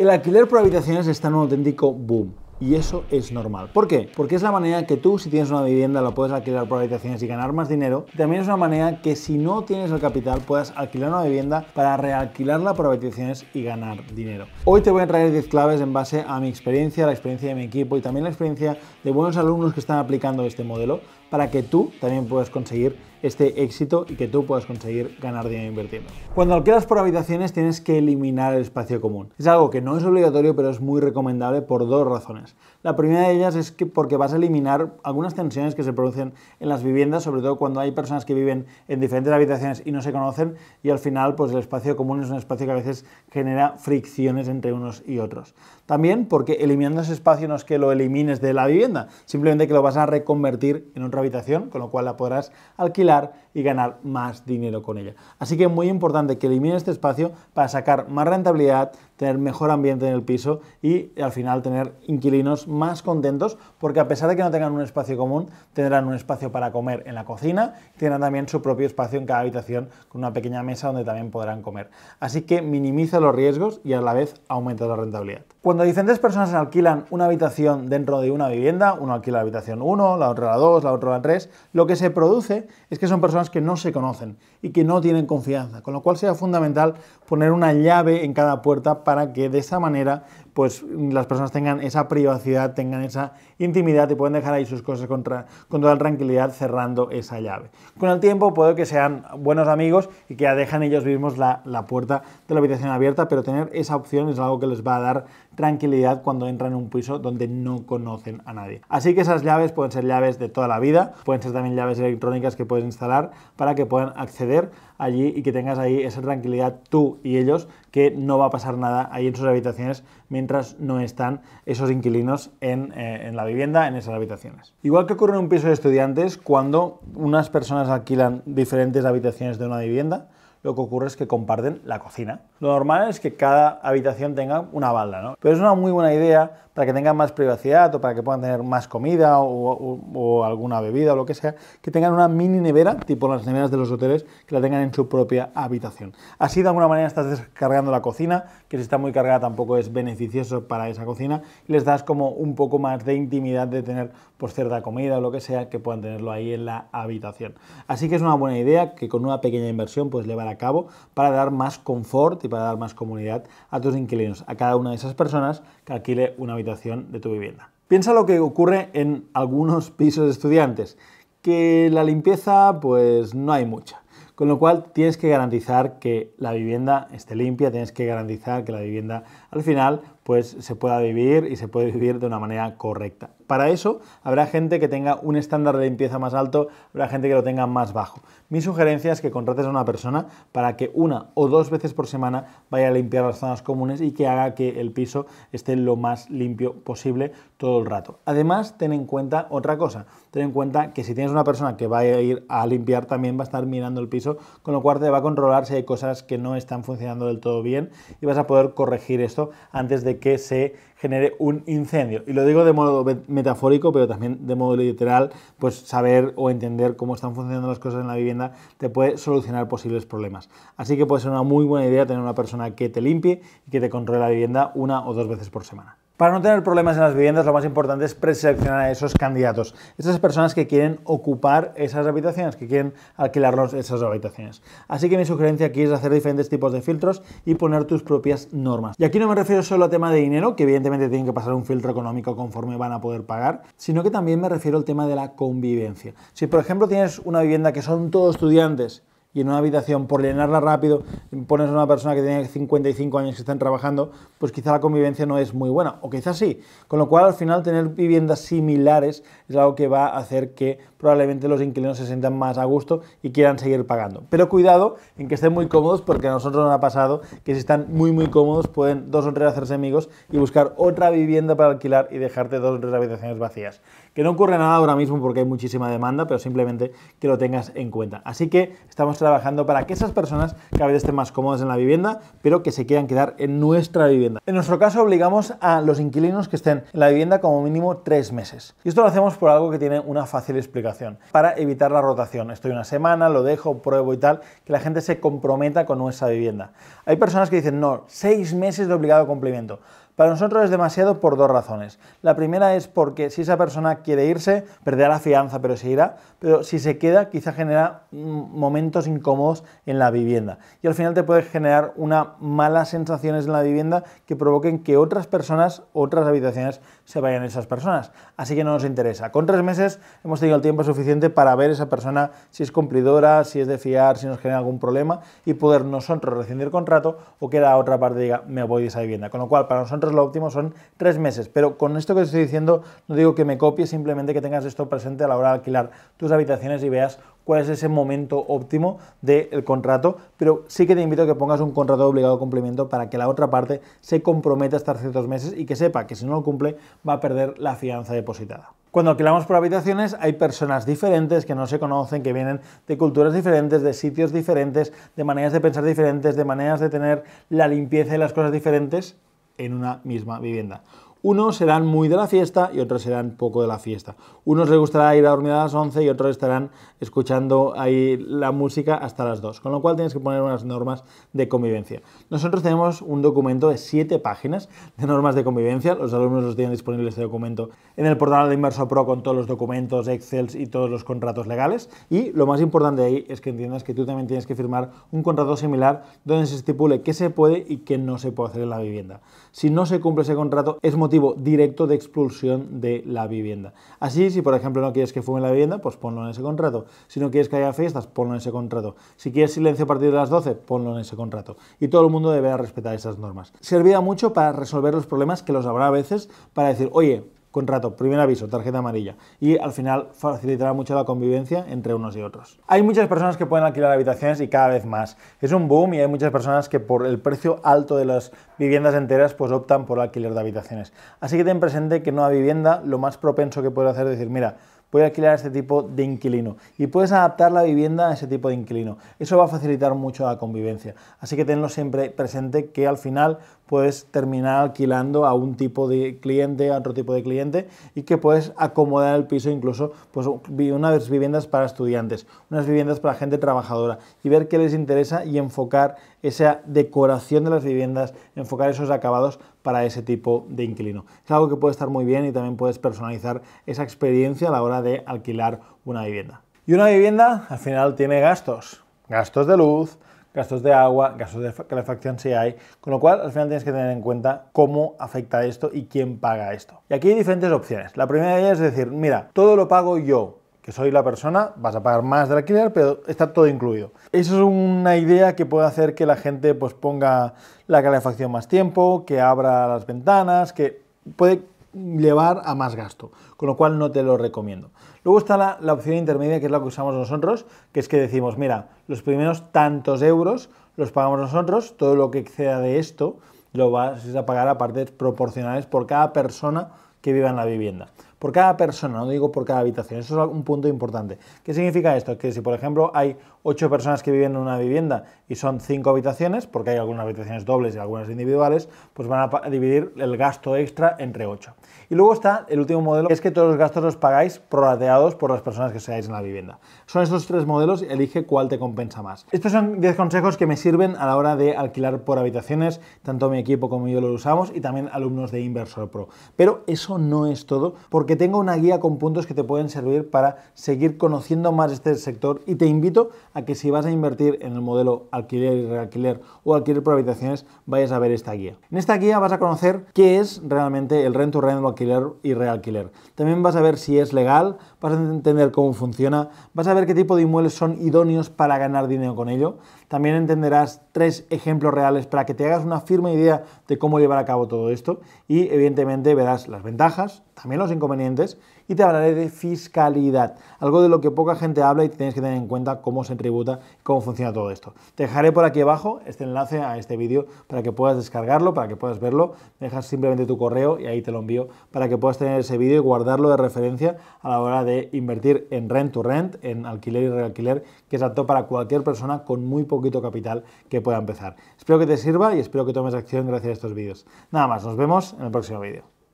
El alquiler por habitaciones está en un auténtico boom. Y eso es normal. ¿Por qué? Porque es la manera que tú, si tienes una vivienda, la puedes alquilar por habitaciones y ganar más dinero. También es una manera que, si no tienes el capital, puedas alquilar una vivienda para realquilarla por habitaciones y ganar dinero. Hoy te voy a traer 10 claves en base a mi experiencia, la experiencia de mi equipo y también la experiencia de buenos alumnos que están aplicando este modelo para que tú también puedas conseguir este éxito y que tú puedas conseguir ganar dinero invirtiendo. Cuando alquilas por habitaciones tienes que eliminar el espacio común. Es algo que no es obligatorio pero es muy recomendable por dos razones. La primera de ellas es que porque vas a eliminar algunas tensiones que se producen en las viviendas, sobre todo cuando hay personas que viven en diferentes habitaciones y no se conocen, y al final pues el espacio común es un espacio que a veces genera fricciones entre unos y otros. También porque eliminando ese espacio no es que lo elimines de la vivienda, simplemente que lo vas a reconvertir en otra habitación, con lo cual la podrás alquilar y ganar más dinero con ella. Así que es muy importante que elimine este espacio para sacar más rentabilidad, tener mejor ambiente en el piso y al final tener inquilinos más contentos porque a pesar de que no tengan un espacio común, tendrán un espacio para comer en la cocina, tendrán también su propio espacio en cada habitación con una pequeña mesa donde también podrán comer. Así que minimiza los riesgos y a la vez aumenta la rentabilidad. Cuando diferentes personas alquilan una habitación dentro de una vivienda, uno alquila la habitación 1, la otra la 2, la otra la 3, lo que se produce es que son personas que no se conocen y que no tienen confianza, con lo cual sea fundamental poner una llave en cada puerta para que de esa manera pues las personas tengan esa privacidad, tengan esa intimidad y pueden dejar ahí sus cosas con, toda tranquilidad cerrando esa llave. Con el tiempo puede que sean buenos amigos y que ya dejan ellos mismos la, la puerta de la habitación abierta, pero tener esa opción es algo que les va a dar tranquilidad cuando entran en un piso donde no conocen a nadie. Así que esas llaves pueden ser llaves de toda la vida, pueden ser también llaves electrónicas que puedes instalar para que puedan acceder allí y que tengas ahí esa tranquilidad tú y ellos, que no va a pasar nada ahí en sus habitaciones mientras no están esos inquilinos en, eh, en la vivienda, en esas habitaciones. Igual que ocurre en un piso de estudiantes, cuando unas personas alquilan diferentes habitaciones de una vivienda, lo que ocurre es que comparten la cocina. Lo normal es que cada habitación tenga una balda, ¿no? Pero es una muy buena idea para que tengan más privacidad o para que puedan tener más comida o, alguna bebida o lo que sea, que tengan una mini nevera, tipo las neveras de los hoteles, que la tengan en su propia habitación. Así de alguna manera estás descargando la cocina, que si está muy cargada tampoco es beneficioso para esa cocina, y les das como un poco más de intimidad de tener pues cierta comida o lo que sea, que puedan tenerlo ahí en la habitación. Así que es una buena idea que con una pequeña inversión pues le van a a cabo para dar más confort y para dar más comunidad a tus inquilinos, a cada una de esas personas que alquile una habitación de tu vivienda. Piensa lo que ocurre en algunos pisos de estudiantes, que la limpieza pues no hay mucha. Con lo cual tienes que garantizar que la vivienda esté limpia, tienes que garantizar que la vivienda al final pues se pueda vivir y se puede vivir de una manera correcta. Para eso habrá gente que tenga un estándar de limpieza más alto, habrá gente que lo tenga más bajo. Mi sugerencia es que contrates a una persona para que una o dos veces por semana vaya a limpiar las zonas comunes y que haga que el piso esté lo más limpio posible todo el rato. Además, ten en cuenta otra cosa, ten en cuenta que si tienes una persona que va a ir a limpiar también va a estar mirando el piso, con lo cual te va a controlar si hay cosas que no están funcionando del todo bien y vas a poder corregir esto antes de que se genere un incendio. Y lo digo de modo metafórico, pero también de modo literal, pues saber o entender cómo están funcionando las cosas en la vivienda te puede solucionar posibles problemas. Así que puede ser una muy buena idea tener una persona que te limpie y que te controle la vivienda una o dos veces por semana. Para no tener problemas en las viviendas, lo más importante es preseleccionar a esos candidatos, esas personas que quieren ocupar esas habitaciones, que quieren alquilar esas habitaciones. Así que mi sugerencia aquí es hacer diferentes tipos de filtros y poner tus propias normas. Y aquí no me refiero solo al tema de dinero, que evidentemente tienen que pasar un filtro económico conforme van a poder pagar, sino que también me refiero al tema de la convivencia. Si por ejemplo tienes una vivienda que son todos estudiantes, y en una habitación por llenarla rápido pones a una persona que tiene 55 años que están trabajando, pues quizá la convivencia no es muy buena, o quizás sí. Con lo cual, al final, tener viviendas similares es algo que va a hacer que probablemente los inquilinos se sientan más a gusto y quieran seguir pagando. Pero cuidado en que estén muy cómodos, porque a nosotros nos ha pasado que si están muy, muy cómodos, pueden dos o tres hacerse amigos y buscar otra vivienda para alquilar y dejarte dos o tres habitaciones vacías. Que no ocurre nada ahora mismo porque hay muchísima demanda, pero simplemente que lo tengas en cuenta. Así que estamos trabajando para que esas personas cada vez estén más cómodas en la vivienda, pero que se quieran quedar en nuestra vivienda. En nuestro caso obligamos a los inquilinos que estén en la vivienda como mínimo tres meses. Y esto lo hacemos por algo que tiene una fácil explicación, para evitar la rotación. Estoy una semana, lo dejo, pruebo y tal, que la gente se comprometa con nuestra vivienda. Hay personas que dicen, no, seis meses de obligado cumplimiento. Para nosotros es demasiado por dos razones. La primera es porque si esa persona quiere irse, perderá la fianza, pero se irá. Pero si se queda, quizá genera mm, momentos incómodos en la vivienda. Y al final te puede generar una malas sensaciones en la vivienda que provoquen que otras personas, otras habitaciones, se vayan esas personas. Así que no nos interesa. Con tres meses hemos tenido el tiempo suficiente para ver esa persona si es cumplidora, si es de fiar, si nos genera algún problema y poder nosotros rescindir contrato o que la otra parte diga me voy de esa vivienda. Con lo cual, para nosotros lo óptimo son tres meses. Pero con esto que te estoy diciendo, no digo que me copies, simplemente que tengas esto presente a la hora de alquilar tus habitaciones y veas cuál es ese momento óptimo del contrato, pero sí que te invito a que pongas un contrato de obligado cumplimiento para que la otra parte se comprometa a estar ciertos meses y que sepa que si no lo cumple va a perder la fianza depositada. Cuando alquilamos por habitaciones hay personas diferentes que no se conocen, que vienen de culturas diferentes, de sitios diferentes, de maneras de pensar diferentes, de maneras de tener la limpieza y las cosas diferentes en una misma vivienda. Unos serán muy de la fiesta y otros serán poco de la fiesta. Unos les gustará ir a dormir a las 11 y otros estarán escuchando ahí la música hasta las 2. Con lo cual tienes que poner unas normas de convivencia. Nosotros tenemos un documento de 7 páginas de normas de convivencia. Los alumnos los tienen disponible este documento en el portal de Inverso Pro con todos los documentos, Excel y todos los contratos legales. Y lo más importante ahí es que entiendas que tú también tienes que firmar un contrato similar donde se estipule qué se puede y qué no se puede hacer en la vivienda. Si no se cumple ese contrato, es directo de expulsión de la vivienda. Así, si por ejemplo no quieres que fume la vivienda, pues ponlo en ese contrato. Si no quieres que haya fiestas, ponlo en ese contrato. Si quieres silencio a partir de las 12, ponlo en ese contrato. Y todo el mundo deberá respetar esas normas. Servía mucho para resolver los problemas que los habrá a veces para decir, oye, con Contrato, primer aviso, tarjeta amarilla. Y al final facilitará mucho la convivencia entre unos y otros. Hay muchas personas que pueden alquilar habitaciones y cada vez más. Es un boom y hay muchas personas que por el precio alto de las viviendas enteras pues optan por alquiler de habitaciones. Así que ten presente que una vivienda lo más propenso que puedes hacer es decir, mira, voy a alquilar este tipo de inquilino. Y puedes adaptar la vivienda a ese tipo de inquilino. Eso va a facilitar mucho la convivencia. Así que tenlo siempre presente que al final puedes terminar alquilando a un tipo de cliente, a otro tipo de cliente y que puedes acomodar el piso incluso pues, unas viviendas para estudiantes, unas viviendas para gente trabajadora y ver qué les interesa y enfocar esa decoración de las viviendas, enfocar esos acabados para ese tipo de inquilino. Es algo que puede estar muy bien y también puedes personalizar esa experiencia a la hora de alquilar una vivienda. Y una vivienda al final tiene gastos, gastos de luz, gastos de agua, gastos de calefacción si hay, con lo cual al final tienes que tener en cuenta cómo afecta esto y quién paga esto. Y aquí hay diferentes opciones. La primera de es decir, mira, todo lo pago yo, que soy la persona, vas a pagar más del alquiler, pero está todo incluido. Esa es una idea que puede hacer que la gente pues ponga la calefacción más tiempo, que abra las ventanas, que puede llevar a más gasto, con lo cual no te lo recomiendo. Luego está la, opción intermedia, que es la que usamos nosotros, que es que decimos, mira, los primeros tantos euros los pagamos nosotros, todo lo que exceda de esto lo vas a pagar a partes proporcionales por cada persona que viva en la vivienda por cada persona, no digo por cada habitación. Eso es un punto importante. ¿Qué significa esto? Que si, por ejemplo, hay 8 personas que viven en una vivienda y son 5 habitaciones, porque hay algunas habitaciones dobles y algunas individuales, pues van a dividir el gasto extra entre 8. Y luego está el último modelo, que es que todos los gastos los pagáis prorateados por las personas que seáis en la vivienda. Son estos tres modelos, elige cuál te compensa más. Estos son 10 consejos que me sirven a la hora de alquilar por habitaciones, tanto mi equipo como yo los usamos y también alumnos de Inversor Pro. Pero eso no es todo, porque que tenga una guía con puntos que te pueden servir para seguir conociendo más este sector y te invito a que si vas a invertir en el modelo alquiler y realquiler o alquiler por habitaciones, vayas a ver esta guía. En esta guía vas a conocer qué es realmente el rent to rent, alquiler y realquiler. También vas a ver si es legal, vas a entender cómo funciona, vas a ver qué tipo de inmuebles son idóneos para ganar dinero con ello. También entenderás tres ejemplos reales para que te hagas una firme idea de cómo llevar a cabo todo esto y evidentemente verás las ventajas, también los inconvenientes y te hablaré de fiscalidad, algo de lo que poca gente habla y tienes que tener en cuenta cómo se tributa cómo funciona todo esto. Te dejaré por aquí abajo este enlace a este vídeo para que puedas descargarlo, para que puedas verlo, dejas simplemente tu correo y ahí te lo envío para que puedas tener ese vídeo y guardarlo de referencia a la hora de invertir en rent to rent, en alquiler y realquiler, que es apto para cualquier persona con muy poquito capital que pueda empezar. Espero que te sirva y espero que tomes acción gracias a estos vídeos. Nada más, nos vemos en el próximo vídeo.